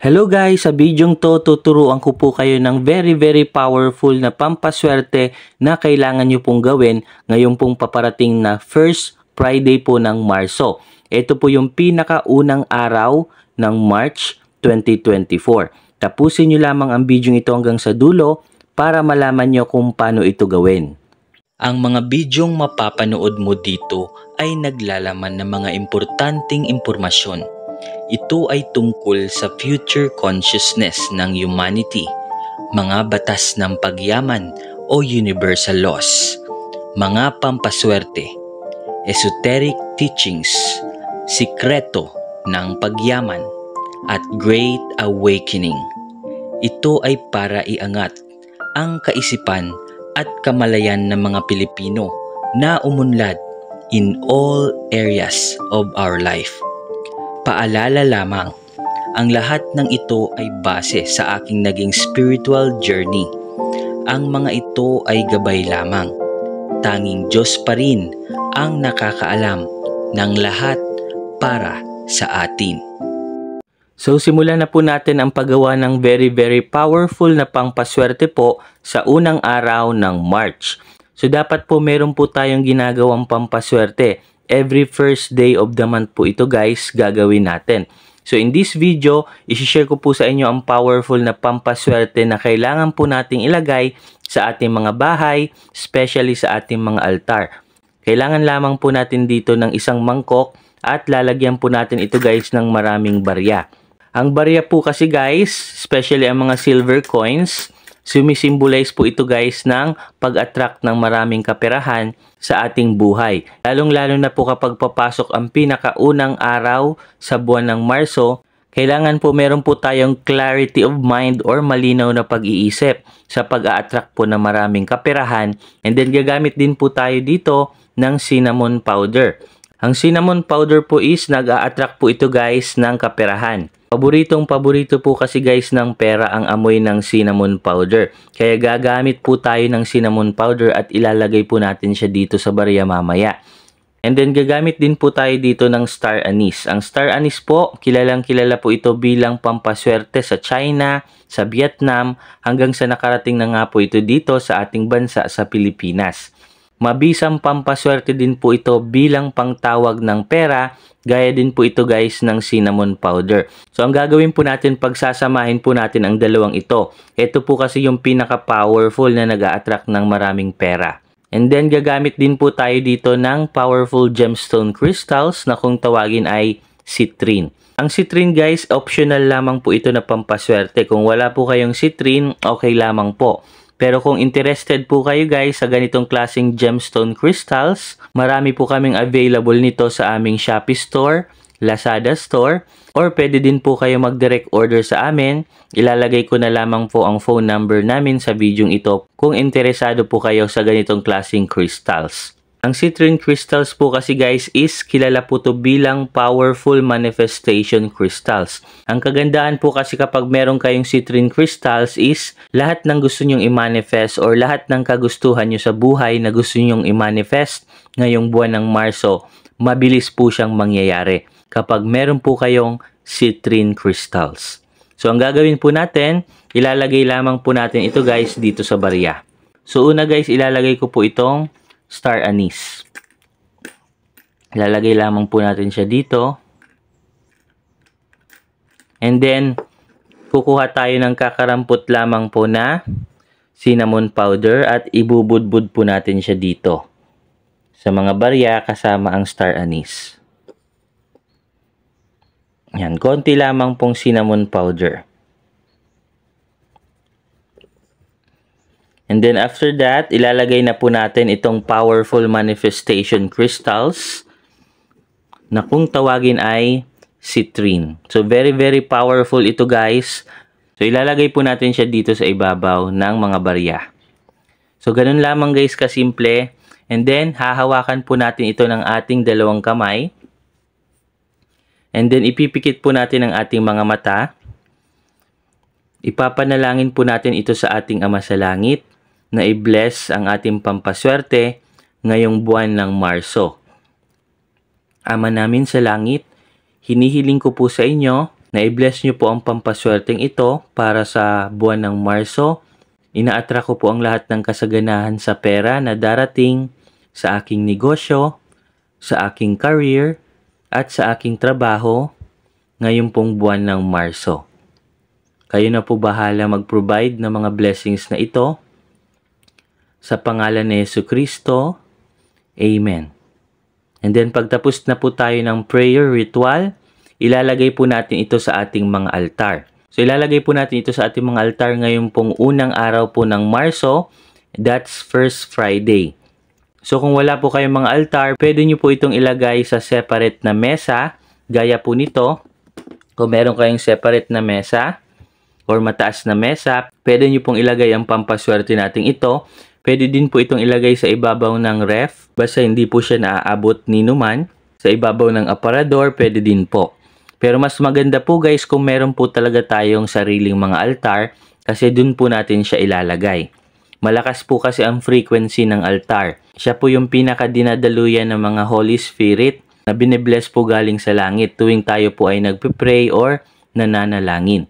Hello guys! Sa bidyong to, tuturuan ko po kayo ng very very powerful na pampaswerte na kailangan nyo pong gawin ngayon pong paparating na first Friday po ng Marso. Ito po yung pinakaunang araw ng March 2024. Tapusin nyo lamang ang bidyong ito hanggang sa dulo para malaman nyo kung paano ito gawin. Ang mga bidyong mapapanood mo dito ay naglalaman ng mga importanteng impormasyon ito ay tungkol sa future consciousness ng humanity, mga batas ng pagyaman o universal laws, mga pampaswerte, esoteric teachings, sikreto ng pagyaman, at great awakening. Ito ay para iangat ang kaisipan at kamalayan ng mga Pilipino na umunlad in all areas of our life Paalala lamang, ang lahat ng ito ay base sa aking naging spiritual journey. Ang mga ito ay gabay lamang. Tanging Diyos pa rin ang nakakaalam ng lahat para sa atin. So simulan na po natin ang paggawa ng very very powerful na pangpaswerte po sa unang araw ng March. So dapat po meron po tayong ginagawang pampaswerte every first day of the month po ito guys gagawin natin. So in this video, isishare ko po sa inyo ang powerful na pampaswerte na kailangan po nating ilagay sa ating mga bahay, especially sa ating mga altar. Kailangan lamang po natin dito ng isang mangkok at lalagyan po natin ito guys ng maraming barya. Ang barya po kasi guys, especially ang mga silver coins, Sumisimbolize po ito guys ng pag-attract ng maraming kaperahan sa ating buhay. Lalong-lalo na po kapag papasok ang pinakaunang araw sa buwan ng Marso, kailangan po meron po tayong clarity of mind or malinaw na pag-iisip sa pag-a-attract po ng maraming kaperahan. And then gagamit din po tayo dito ng cinnamon powder. Ang cinnamon powder po is nag-a-attract po ito guys ng kaperahan. Paboritong paborito po kasi guys ng pera ang amoy ng cinnamon powder. Kaya gagamit po tayo ng cinnamon powder at ilalagay po natin siya dito sa barya mamaya. And then gagamit din po tayo dito ng star anise. Ang star anise po, kilalang kilala po ito bilang pampaswerte sa China, sa Vietnam, hanggang sa nakarating na nga po ito dito sa ating bansa sa Pilipinas. Mabisang pampaswerte din po ito bilang pangtawag ng pera. Gaya din po ito guys ng cinnamon powder. So ang gagawin po natin pagsasamahin po natin ang dalawang ito. Ito po kasi yung pinaka-powerful na nag attract ng maraming pera. And then gagamit din po tayo dito ng powerful gemstone crystals na kung tawagin ay citrine. Ang citrine guys, optional lamang po ito na pampaswerte. Kung wala po kayong citrine, okay lamang po. Pero kung interested po kayo guys sa ganitong klaseng gemstone crystals, marami po kaming available nito sa aming Shopee store, Lazada store, or pwede din po kayo mag-direct order sa amin. Ilalagay ko na lamang po ang phone number namin sa video ito kung interesado po kayo sa ganitong klaseng crystals. Ang citrine crystals po kasi guys is kilala po to bilang powerful manifestation crystals. Ang kagandaan po kasi kapag meron kayong citrine crystals is lahat ng gusto nyong i-manifest or lahat ng kagustuhan nyo sa buhay na gusto nyong i-manifest ngayong buwan ng Marso, mabilis po siyang mangyayari kapag meron po kayong citrine crystals. So ang gagawin po natin, ilalagay lamang po natin ito guys dito sa barya. So una guys, ilalagay ko po itong star anise. Lalagay lamang po natin siya dito. And then, kukuha tayo ng kakarampot lamang po na cinnamon powder at ibubudbud po natin siya dito sa mga barya kasama ang star anise. Yan, konti lamang pong cinnamon powder. And then after that, ilalagay na po natin itong powerful manifestation crystals na kung tawagin ay citrine. So very very powerful ito guys. So ilalagay po natin siya dito sa ibabaw ng mga barya. So ganun lamang guys kasimple. And then hahawakan po natin ito ng ating dalawang kamay. And then ipipikit po natin ang ating mga mata. Ipapanalangin po natin ito sa ating Ama sa Langit na i-bless ang ating pampaswerte ngayong buwan ng Marso. Ama namin sa langit, hinihiling ko po sa inyo na i-bless nyo po ang pampaswerteng ito para sa buwan ng Marso. Inaatra ko po ang lahat ng kasaganahan sa pera na darating sa aking negosyo, sa aking career, at sa aking trabaho ngayong pong buwan ng Marso. Kayo na po bahala mag-provide ng mga blessings na ito sa pangalan ni Yesu Kristo, Amen. And then pagtapos na po tayo ng prayer ritual, ilalagay po natin ito sa ating mga altar. So ilalagay po natin ito sa ating mga altar ngayon pong unang araw po ng Marso, that's First Friday. So kung wala po kayong mga altar, pwede nyo po itong ilagay sa separate na mesa, gaya po nito. Kung meron kayong separate na mesa or mataas na mesa, pwede nyo pong ilagay ang pampaswerte natin ito Pwede din po itong ilagay sa ibabaw ng ref basta hindi po siya naaabot ni numan. Sa ibabaw ng aparador, pwede din po. Pero mas maganda po guys kung meron po talaga tayong sariling mga altar kasi dun po natin siya ilalagay. Malakas po kasi ang frequency ng altar. Siya po yung pinakadinadaluyan ng mga Holy Spirit na binibless po galing sa langit tuwing tayo po ay nagpe-pray or nananalangin.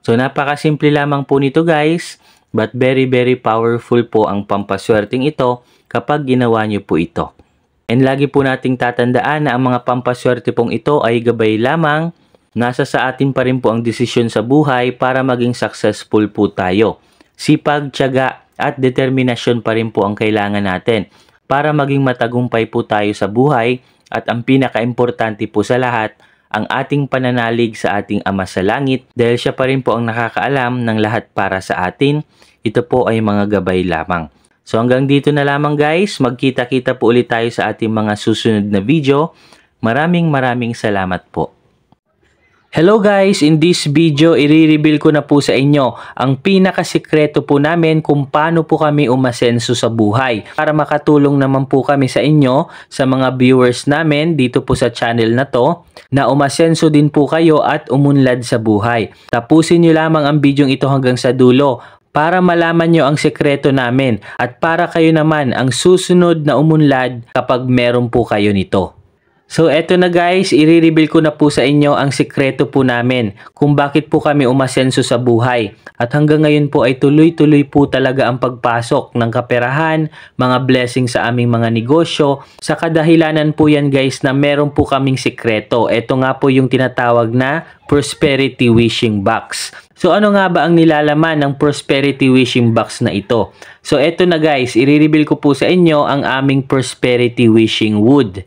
So napakasimple lamang po nito guys. But very very powerful po ang pampaswerteng ito kapag ginawa nyo po ito. And lagi po nating tatandaan na ang mga pampaswerte pong ito ay gabay lamang, nasa sa atin pa rin po ang desisyon sa buhay para maging successful po tayo. Sipag, tiyaga, at determinasyon pa rin po ang kailangan natin para maging matagumpay po tayo sa buhay at ang pinakaimportante po sa lahat ang ating pananalig sa ating Ama sa Langit dahil siya pa rin po ang nakakaalam ng lahat para sa atin. Ito po ay mga gabay lamang. So hanggang dito na lamang guys, magkita-kita po ulit tayo sa ating mga susunod na video. Maraming maraming salamat po. Hello guys! In this video, i-reveal ko na po sa inyo ang pinakasikreto po namin kung paano po kami umasenso sa buhay. Para makatulong naman po kami sa inyo, sa mga viewers namin dito po sa channel na to, na umasenso din po kayo at umunlad sa buhay. Tapusin nyo lamang ang video ito hanggang sa dulo para malaman nyo ang sikreto namin at para kayo naman ang susunod na umunlad kapag meron po kayo nito. So eto na guys, i-reveal ko na po sa inyo ang sikreto po namin kung bakit po kami umasenso sa buhay. At hanggang ngayon po ay tuloy-tuloy po talaga ang pagpasok ng kaperahan, mga blessing sa aming mga negosyo. Sa kadahilanan po yan guys na meron po kaming sikreto. Ito nga po yung tinatawag na Prosperity Wishing Box. So ano nga ba ang nilalaman ng Prosperity Wishing Box na ito? So eto na guys, i-reveal ko po sa inyo ang aming Prosperity Wishing Wood.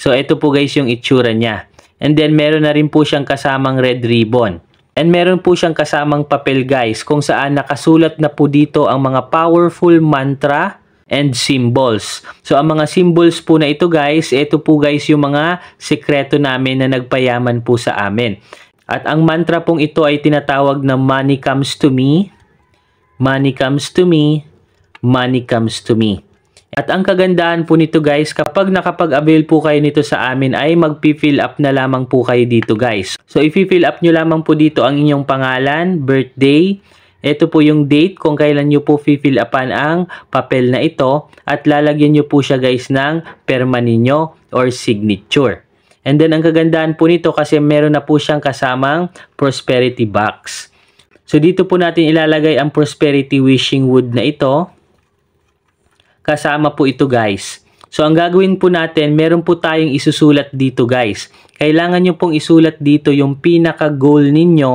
So ito po guys yung itsura niya. And then meron na rin po siyang kasamang red ribbon. And meron po siyang kasamang papel guys kung saan nakasulat na po dito ang mga powerful mantra and symbols. So ang mga symbols po na ito guys, ito po guys yung mga sekreto namin na nagpayaman po sa amin. At ang mantra pong ito ay tinatawag na money comes to me, money comes to me, money comes to me. At ang kagandahan po nito guys, kapag nakapag-avail po kayo nito sa amin ay magpi fill up na lamang po kayo dito guys. So i-fill up nyo lamang po dito ang inyong pangalan, birthday, ito po yung date kung kailan nyo po fill upan ang papel na ito at lalagyan nyo po siya guys ng perma or signature. And then ang kagandahan po nito kasi meron na po siyang kasamang prosperity box. So dito po natin ilalagay ang prosperity wishing wood na ito. Kasama po ito guys. So ang gagawin po natin, meron po tayong isusulat dito guys. Kailangan nyo pong isulat dito yung pinaka-goal ninyo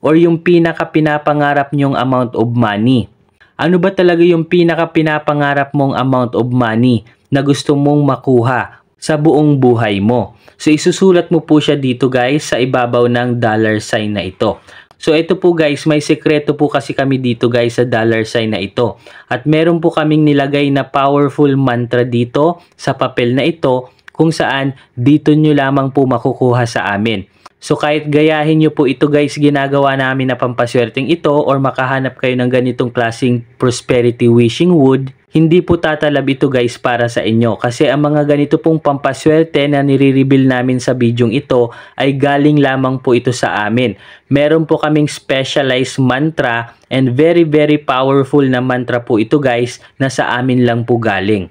or yung pinaka-pinapangarap nyong amount of money. Ano ba talaga yung pinaka-pinapangarap mong amount of money na gusto mong makuha sa buong buhay mo? So isusulat mo po siya dito guys sa ibabaw ng dollar sign na ito. So ito po guys, may sekreto po kasi kami dito guys sa dollar sign na ito. At meron po kaming nilagay na powerful mantra dito sa papel na ito kung saan dito nyo lamang po makukuha sa amin. So kahit gayahin nyo po ito guys, ginagawa namin na pampaswerteng ito or makahanap kayo ng ganitong klaseng prosperity wishing wood, hindi po tatalab ito guys para sa inyo kasi ang mga ganito pong pampaswerte na nire-reveal namin sa bidyong ito ay galing lamang po ito sa amin. Meron po kaming specialized mantra and very very powerful na mantra po ito guys na sa amin lang po galing.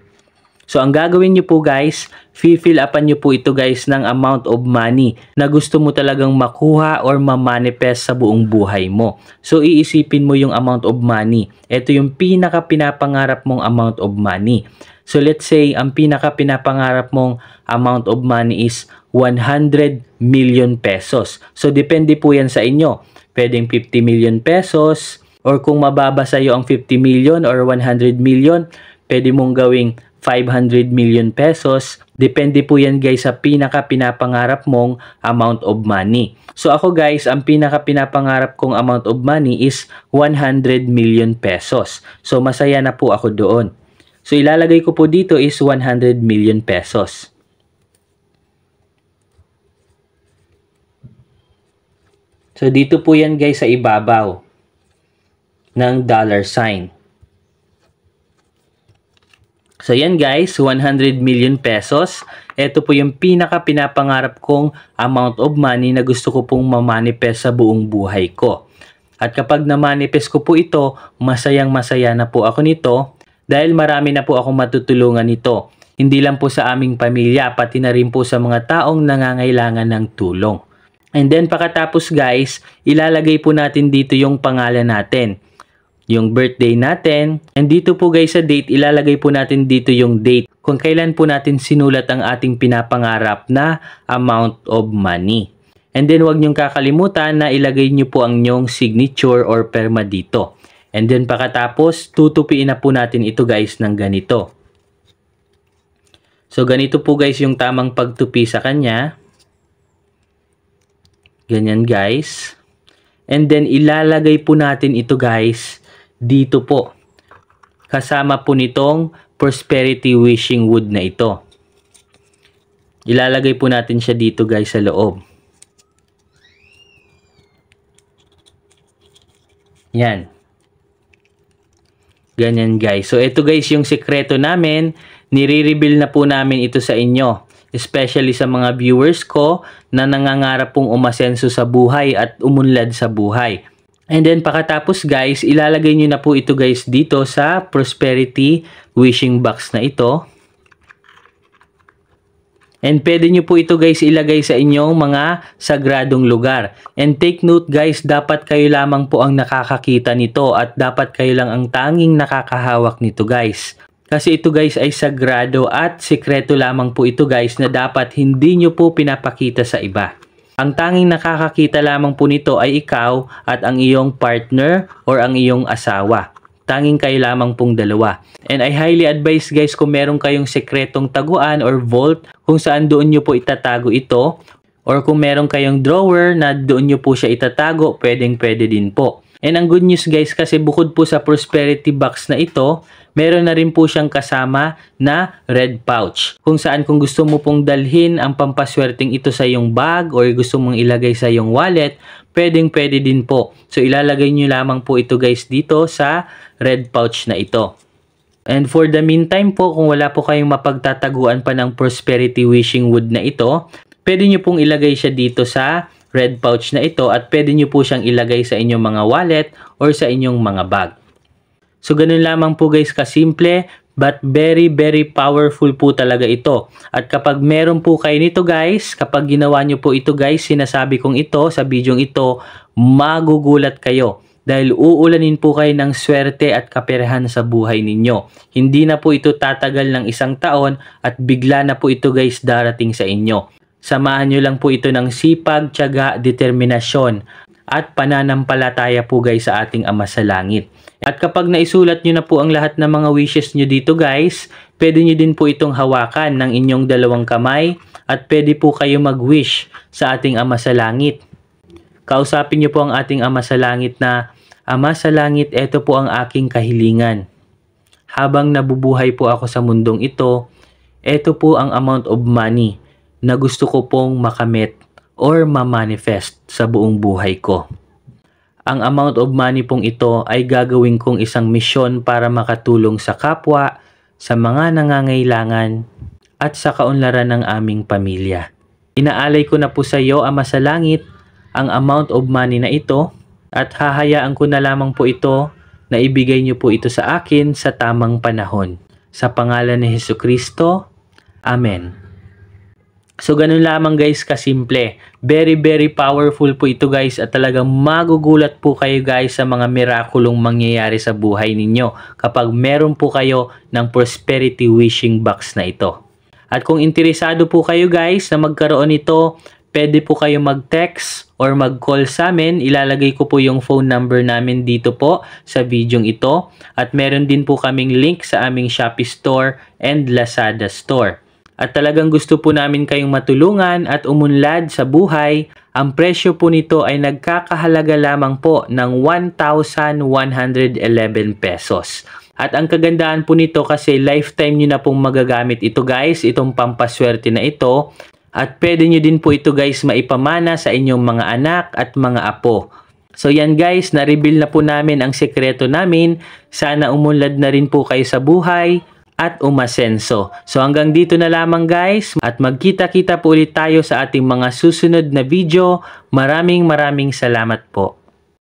So ang gagawin nyo po guys, fill upan nyo po ito guys ng amount of money na gusto mo talagang makuha or mamanifest sa buong buhay mo. So iisipin mo yung amount of money. Ito yung pinaka pinapangarap mong amount of money. So let's say ang pinaka pinapangarap mong amount of money is 100 million pesos. So depende po yan sa inyo. Pwedeng 50 million pesos or kung mababa sa ang 50 million or 100 million, pwede mong gawing 500 million pesos. Depende po yan guys sa pinaka pinapangarap mong amount of money. So ako guys, ang pinaka pinapangarap kong amount of money is 100 million pesos. So masaya na po ako doon. So ilalagay ko po dito is 100 million pesos. So dito po yan guys sa ibabaw ng dollar sign. So yan guys, 100 million pesos. Ito po yung pinaka pinapangarap kong amount of money na gusto ko pong mamanifest sa buong buhay ko. At kapag na-manifest ko po ito, masayang masaya na po ako nito dahil marami na po akong matutulungan nito. Hindi lang po sa aming pamilya, pati na rin po sa mga taong nangangailangan ng tulong. And then pakatapos guys, ilalagay po natin dito yung pangalan natin yung birthday natin. And dito po guys sa date, ilalagay po natin dito yung date kung kailan po natin sinulat ang ating pinapangarap na amount of money. And then wag niyong kakalimutan na ilagay niyo po ang inyong signature or perma dito. And then pagkatapos, tutupiin na po natin ito guys ng ganito. So ganito po guys yung tamang pagtupi sa kanya. Ganyan guys. And then ilalagay po natin ito guys dito po. Kasama po nitong prosperity wishing wood na ito. Ilalagay po natin siya dito guys sa loob. Yan. Ganyan guys. So ito guys yung sikreto namin. Nire-reveal na po namin ito sa inyo. Especially sa mga viewers ko na nangangarap pong umasenso sa buhay at umunlad sa buhay. And then pakatapos guys, ilalagay nyo na po ito guys dito sa prosperity wishing box na ito. And pwede nyo po ito guys ilagay sa inyong mga sagradong lugar. And take note guys, dapat kayo lamang po ang nakakakita nito at dapat kayo lang ang tanging nakakahawak nito guys. Kasi ito guys ay sagrado at sikreto lamang po ito guys na dapat hindi nyo po pinapakita sa iba. Ang tanging nakakakita lamang po nito ay ikaw at ang iyong partner or ang iyong asawa. Tanging kayo lamang pong dalawa. And I highly advise guys kung meron kayong sekretong taguan or vault kung saan doon nyo po itatago ito or kung meron kayong drawer na doon nyo po siya itatago, pwedeng pwede din po. And ang good news guys kasi bukod po sa prosperity box na ito, meron na rin po siyang kasama na red pouch. Kung saan kung gusto mo pong dalhin ang pampaswerteng ito sa iyong bag or gusto mong ilagay sa iyong wallet, pwedeng pwede din po. So ilalagay nyo lamang po ito guys dito sa red pouch na ito. And for the meantime po, kung wala po kayong mapagtataguan pa ng prosperity wishing wood na ito, pwede nyo pong ilagay siya dito sa red pouch na ito at pwede nyo po siyang ilagay sa inyong mga wallet or sa inyong mga bag. So ganun lamang po guys kasimple but very very powerful po talaga ito. At kapag meron po kayo nito guys, kapag ginawa nyo po ito guys, sinasabi kong ito sa bidyong ito, magugulat kayo dahil uulanin po kayo ng swerte at kaperahan sa buhay ninyo. Hindi na po ito tatagal ng isang taon at bigla na po ito guys darating sa inyo. Samahan nyo lang po ito ng sipag, tiyaga, determinasyon at pananampalataya po guys sa ating Ama sa Langit. At kapag naisulat nyo na po ang lahat ng mga wishes nyo dito guys, pwede nyo din po itong hawakan ng inyong dalawang kamay at pwede po kayo mag-wish sa ating Ama sa Langit. Kausapin nyo po ang ating Ama sa Langit na, Ama sa Langit, ito po ang aking kahilingan. Habang nabubuhay po ako sa mundong ito, ito po ang amount of money na gusto ko pong makamit or ma-manifest sa buong buhay ko. Ang amount of money pong ito ay gagawin kong isang misyon para makatulong sa kapwa, sa mga nangangailangan, at sa kaunlaran ng aming pamilya. Inaalay ko na po sa iyo, Ama sa Langit, ang amount of money na ito at hahayaan ko na lamang po ito na ibigay niyo po ito sa akin sa tamang panahon. Sa pangalan ni Heso Kristo, Amen. So, ganun lamang guys, kasimple. Very, very powerful po ito guys at talagang magugulat po kayo guys sa mga mirakulong mangyayari sa buhay ninyo kapag meron po kayo ng prosperity wishing box na ito. At kung interesado po kayo guys na magkaroon ito, pwede po kayo mag-text or mag-call sa amin. Ilalagay ko po yung phone number namin dito po sa video ito. At meron din po kaming link sa aming Shopee store and Lazada store at talagang gusto po namin kayong matulungan at umunlad sa buhay, ang presyo po nito ay nagkakahalaga lamang po ng 1,111 pesos. At ang kagandahan po nito kasi lifetime nyo na pong magagamit ito guys, itong pampaswerte na ito. At pwede nyo din po ito guys maipamana sa inyong mga anak at mga apo. So yan guys, na-reveal na po namin ang sekreto namin. Sana umunlad na rin po kayo sa buhay at umasenso. So hanggang dito na lamang guys at magkita-kita po ulit tayo sa ating mga susunod na video. Maraming maraming salamat po.